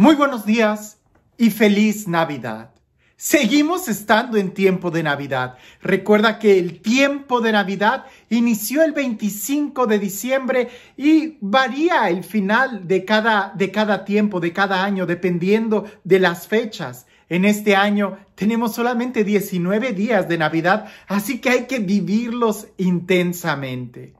Muy buenos días y feliz Navidad. Seguimos estando en tiempo de Navidad. Recuerda que el tiempo de Navidad inició el 25 de diciembre y varía el final de cada, de cada tiempo, de cada año, dependiendo de las fechas. En este año tenemos solamente 19 días de Navidad, así que hay que vivirlos intensamente.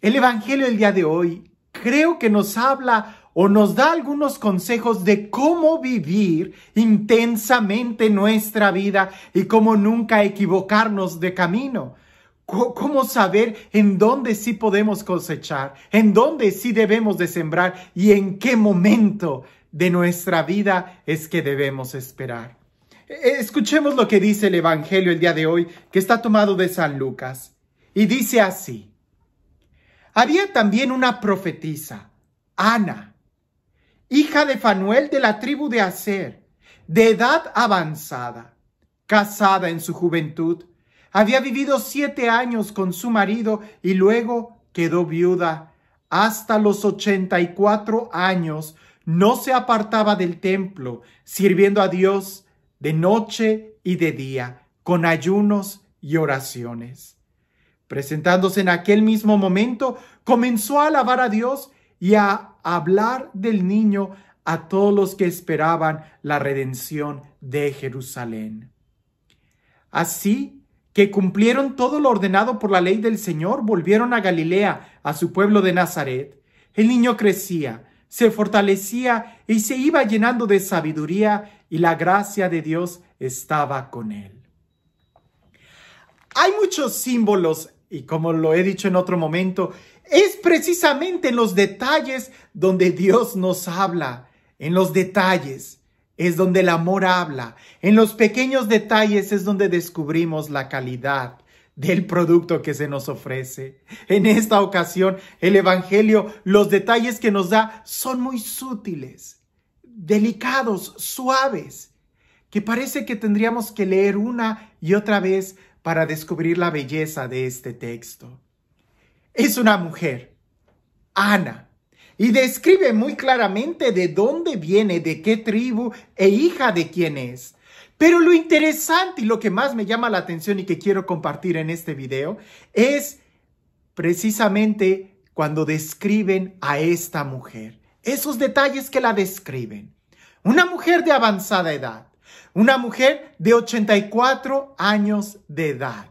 El Evangelio del día de hoy creo que nos habla o nos da algunos consejos de cómo vivir intensamente nuestra vida y cómo nunca equivocarnos de camino. ¿Cómo saber en dónde sí podemos cosechar, en dónde sí debemos de sembrar y en qué momento de nuestra vida es que debemos esperar? E-, escuchemos lo que dice el Evangelio el día de hoy, que está tomado de San Lucas, y dice así. Había también una profetisa, Ana hija de Fanuel de la tribu de Aser, de edad avanzada, casada en su juventud. Había vivido siete años con su marido y luego quedó viuda. Hasta los ochenta y cuatro años no se apartaba del templo, sirviendo a Dios de noche y de día, con ayunos y oraciones. Presentándose en aquel mismo momento, comenzó a alabar a Dios y a hablar del niño a todos los que esperaban la redención de Jerusalén. Así que cumplieron todo lo ordenado por la ley del Señor, volvieron a Galilea, a su pueblo de Nazaret. El niño crecía, se fortalecía y se iba llenando de sabiduría y la gracia de Dios estaba con él. Hay muchos símbolos, y como lo he dicho en otro momento, es precisamente en los detalles donde Dios nos habla, en los detalles. Es donde el amor habla. En los pequeños detalles es donde descubrimos la calidad del producto que se nos ofrece. En esta ocasión, el Evangelio, los detalles que nos da son muy sutiles, delicados, suaves, que parece que tendríamos que leer una y otra vez para descubrir la belleza de este texto es una mujer, Ana, y describe muy claramente de dónde viene, de qué tribu e hija de quién es. Pero lo interesante y lo que más me llama la atención y que quiero compartir en este video es precisamente cuando describen a esta mujer, esos detalles que la describen. Una mujer de avanzada edad, una mujer de 84 años de edad,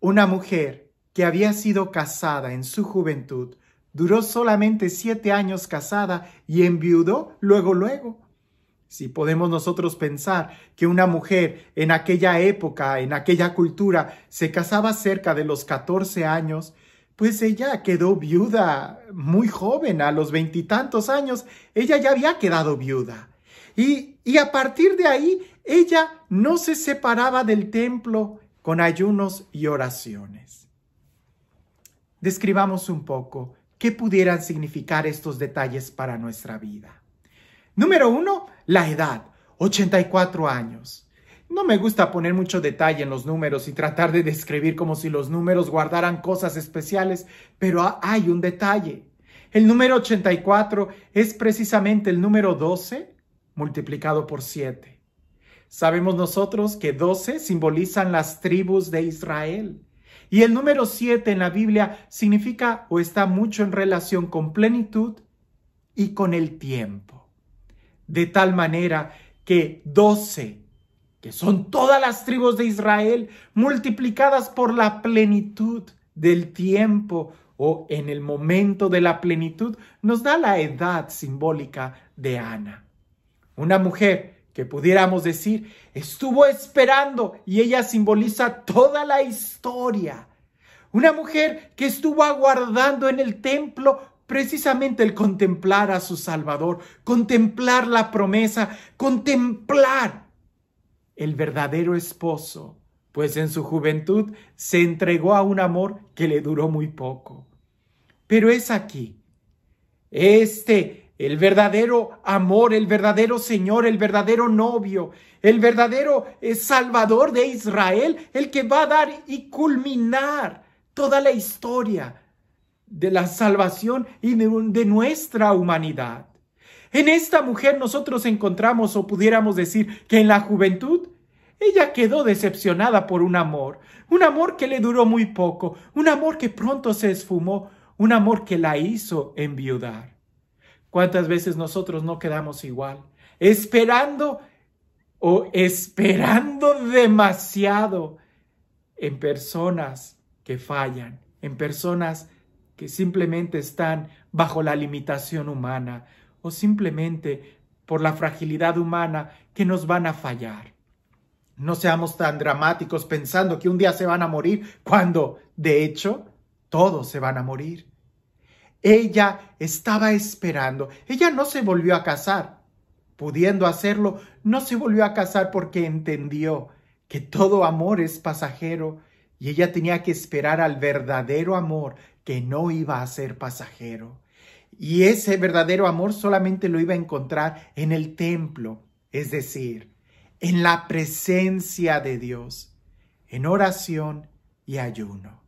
una mujer que había sido casada en su juventud, duró solamente siete años casada y enviudó luego luego. Si podemos nosotros pensar que una mujer en aquella época, en aquella cultura, se casaba cerca de los 14 años, pues ella quedó viuda muy joven, a los veintitantos años, ella ya había quedado viuda. Y, y a partir de ahí, ella no se separaba del templo con ayunos y oraciones describamos un poco qué pudieran significar estos detalles para nuestra vida. Número uno, la edad, 84 años. No me gusta poner mucho detalle en los números y tratar de describir como si los números guardaran cosas especiales, pero hay un detalle. El número 84 es precisamente el número 12 multiplicado por 7. Sabemos nosotros que 12 simbolizan las tribus de Israel y el número 7 en la Biblia significa o está mucho en relación con plenitud y con el tiempo. De tal manera que 12, que son todas las tribus de Israel, multiplicadas por la plenitud del tiempo o en el momento de la plenitud, nos da la edad simbólica de Ana. Una mujer que pudiéramos decir, estuvo esperando y ella simboliza toda la historia. Una mujer que estuvo aguardando en el templo precisamente el contemplar a su Salvador, contemplar la promesa, contemplar el verdadero esposo, pues en su juventud se entregó a un amor que le duró muy poco. Pero es aquí, este el verdadero amor, el verdadero Señor, el verdadero novio, el verdadero eh, Salvador de Israel, el que va a dar y culminar toda la historia de la salvación y de, nuestra humanidad. En esta mujer nosotros encontramos o pudiéramos decir que en la juventud ella quedó decepcionada por un amor, un amor que le duró muy poco, un amor que pronto se esfumó, un amor que la hizo enviudar. ¿Cuántas veces nosotros no quedamos igual? Esperando o esperando demasiado en personas que fallan, en personas que simplemente están bajo la limitación humana o simplemente por la fragilidad humana que nos van a fallar. No seamos tan dramáticos pensando que un día se van a morir cuando, de hecho, todos se van a morir. Ella estaba esperando. Ella no se volvió a casar. Pudiendo hacerlo, no se volvió a casar porque entendió que todo amor es pasajero y ella tenía que esperar al verdadero amor que no iba a ser pasajero. Y ese verdadero amor solamente lo iba a encontrar en el templo, es decir, en la presencia de Dios, en oración y ayuno.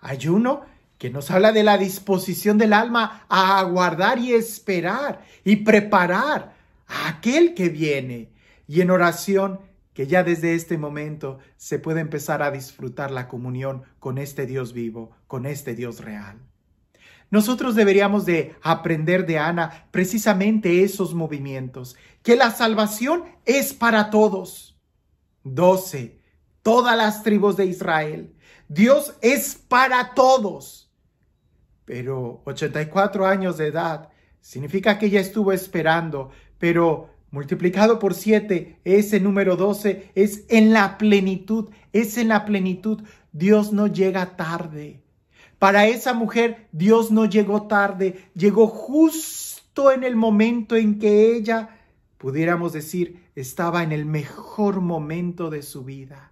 Ayuno que nos habla de la disposición del alma a aguardar y esperar y preparar a aquel que viene. Y en oración, que ya desde este momento se puede empezar a disfrutar la comunión con este Dios vivo, con este Dios real. Nosotros deberíamos de aprender de Ana precisamente esos movimientos, que la salvación es para todos. 12. Todas las tribus de Israel. Dios es para todos pero 84 años de edad significa que ella estuvo esperando, pero multiplicado por 7, ese número 12 es en la plenitud, es en la plenitud. Dios no llega tarde. Para esa mujer, Dios no llegó tarde, llegó justo en el momento en que ella, pudiéramos decir, estaba en el mejor momento de su vida.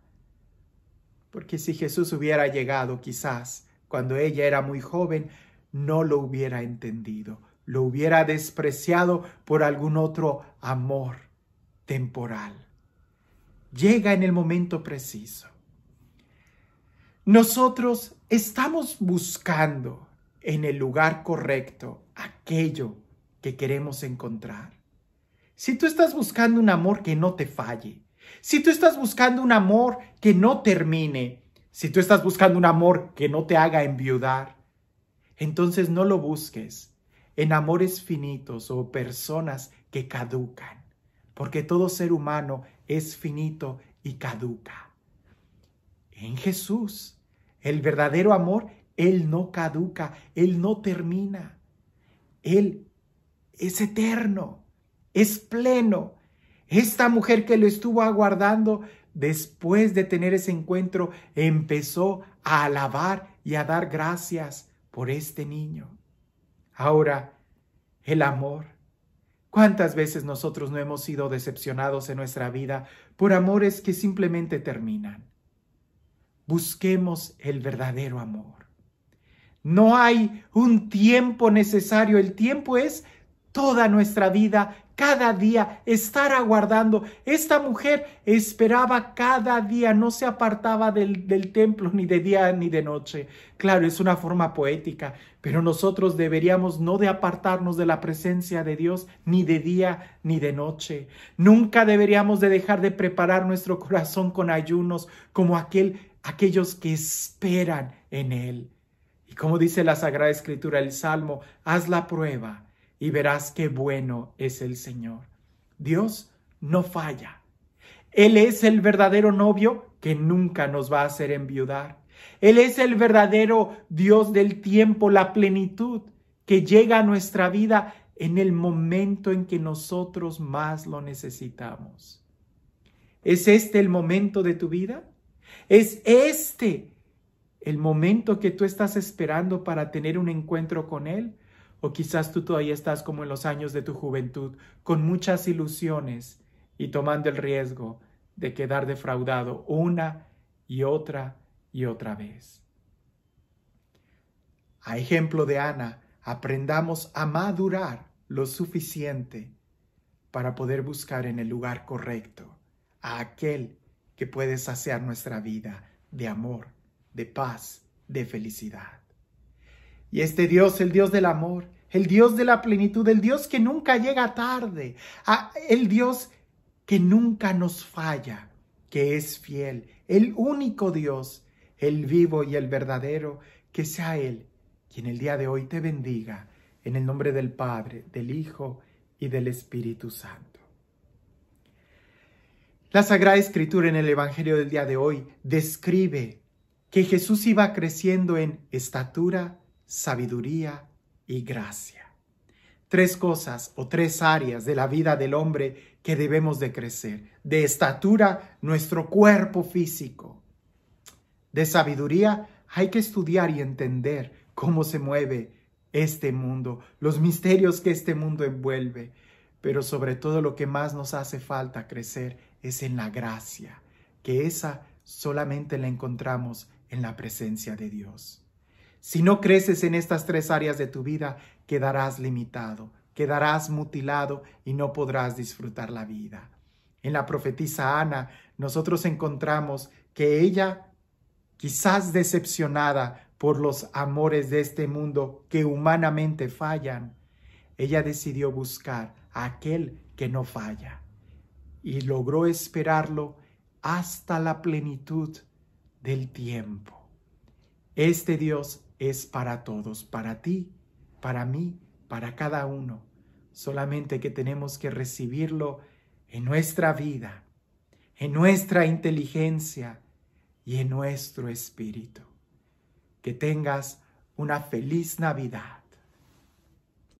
Porque si Jesús hubiera llegado quizás cuando ella era muy joven, no lo hubiera entendido, lo hubiera despreciado por algún otro amor temporal. Llega en el momento preciso. Nosotros estamos buscando en el lugar correcto aquello que queremos encontrar. Si tú estás buscando un amor que no te falle, si tú estás buscando un amor que no termine, si tú estás buscando un amor que no te haga enviudar, entonces no lo busques en amores finitos o personas que caducan, porque todo ser humano es finito y caduca. En Jesús, el verdadero amor, Él no caduca, Él no termina. Él es eterno, es pleno. Esta mujer que lo estuvo aguardando después de tener ese encuentro, empezó a alabar y a dar gracias por este niño. Ahora, el amor. ¿Cuántas veces nosotros no hemos sido decepcionados en nuestra vida por amores que simplemente terminan? Busquemos el verdadero amor. No hay un tiempo necesario, el tiempo es toda nuestra vida cada día, estar aguardando. Esta mujer esperaba cada día, no se apartaba del, templo ni de día ni de noche. Claro, es una forma poética, pero nosotros deberíamos no de apartarnos de la presencia de Dios ni de día ni de noche. Nunca deberíamos de dejar de preparar nuestro corazón con ayunos como aquel, aquellos que esperan en Él. Y como dice la Sagrada Escritura, el Salmo, haz la prueba y verás qué bueno es el Señor. Dios no falla. Él es el verdadero novio que nunca nos va a hacer enviudar. Él es el verdadero Dios del tiempo, la plenitud, que llega a nuestra vida en el momento en que nosotros más lo necesitamos. ¿Es este el momento de tu vida? ¿Es este el momento que tú estás esperando para tener un encuentro con Él? O quizás tú todavía estás como en los años de tu juventud, con muchas ilusiones y tomando el riesgo de quedar defraudado una y otra y otra vez. A ejemplo de Ana, aprendamos a madurar lo suficiente para poder buscar en el lugar correcto a aquel que puede saciar nuestra vida de amor, de paz, de felicidad. Y este Dios, el Dios del amor, el Dios de la plenitud, el Dios que nunca llega tarde, el Dios que nunca nos falla, que es fiel, el único Dios, el vivo y el verdadero, que sea Él quien el día de hoy te bendiga, en el nombre del Padre, del Hijo y del Espíritu Santo. La Sagrada Escritura en el Evangelio del día de hoy describe que Jesús iba creciendo en estatura, sabiduría y gracia. Tres cosas o tres áreas de la vida del hombre que debemos de crecer. De estatura, nuestro cuerpo físico. De sabiduría, hay que estudiar y entender cómo se mueve este mundo, los misterios que este mundo envuelve. Pero sobre todo lo que más nos hace falta crecer es en la gracia, que esa solamente la encontramos en la presencia de Dios. Si no creces en estas tres áreas de tu vida, quedarás limitado, quedarás mutilado y no podrás disfrutar la vida. En la profetisa Ana, nosotros encontramos que ella, quizás decepcionada por los amores de este mundo que humanamente fallan, ella decidió buscar a aquel que no falla y logró esperarlo hasta la plenitud del tiempo. Este Dios es para todos, para ti, para mí, para cada uno. Solamente que tenemos que recibirlo en nuestra vida, en nuestra inteligencia y en nuestro espíritu. Que tengas una feliz Navidad.